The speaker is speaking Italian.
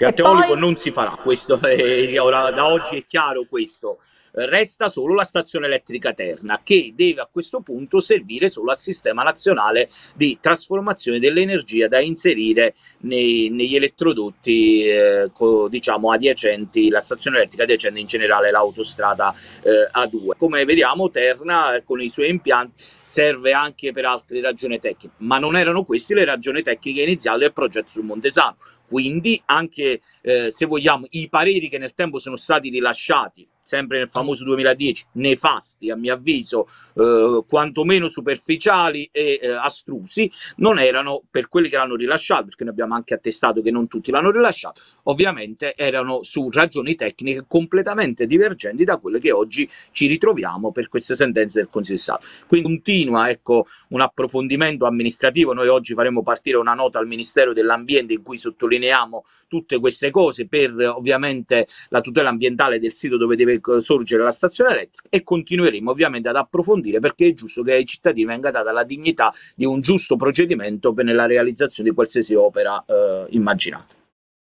Gatteolico poi... non si farà, questo è, eh, ora, da oggi è chiaro questo. Resta solo la stazione elettrica Terna che deve a questo punto servire solo al sistema nazionale di trasformazione dell'energia da inserire nei, negli elettrodotti eh, co, diciamo adiacenti, la stazione elettrica adiacente in generale l'autostrada eh, A2. Come vediamo Terna eh, con i suoi impianti serve anche per altre ragioni tecniche, ma non erano queste le ragioni tecniche iniziali del progetto sul Montesano quindi anche eh, se vogliamo i pareri che nel tempo sono stati rilasciati, sempre nel famoso 2010, nefasti a mio avviso, eh, quantomeno superficiali e eh, astrusi, non erano per quelli che l'hanno rilasciato, perché noi abbiamo anche attestato che non tutti l'hanno rilasciato, ovviamente erano su ragioni tecniche completamente divergenti da quelle che oggi ci ritroviamo per queste sentenze del Consiglio di Stato. Quindi continua ecco, un approfondimento amministrativo, noi oggi faremo partire una nota al Ministero dell'Ambiente in cui sottolineiamo sottolineiamo tutte queste cose per ovviamente la tutela ambientale del sito dove deve eh, sorgere la stazione elettrica e continueremo ovviamente ad approfondire perché è giusto che ai cittadini venga data la dignità di un giusto procedimento nella realizzazione di qualsiasi opera eh, immaginata.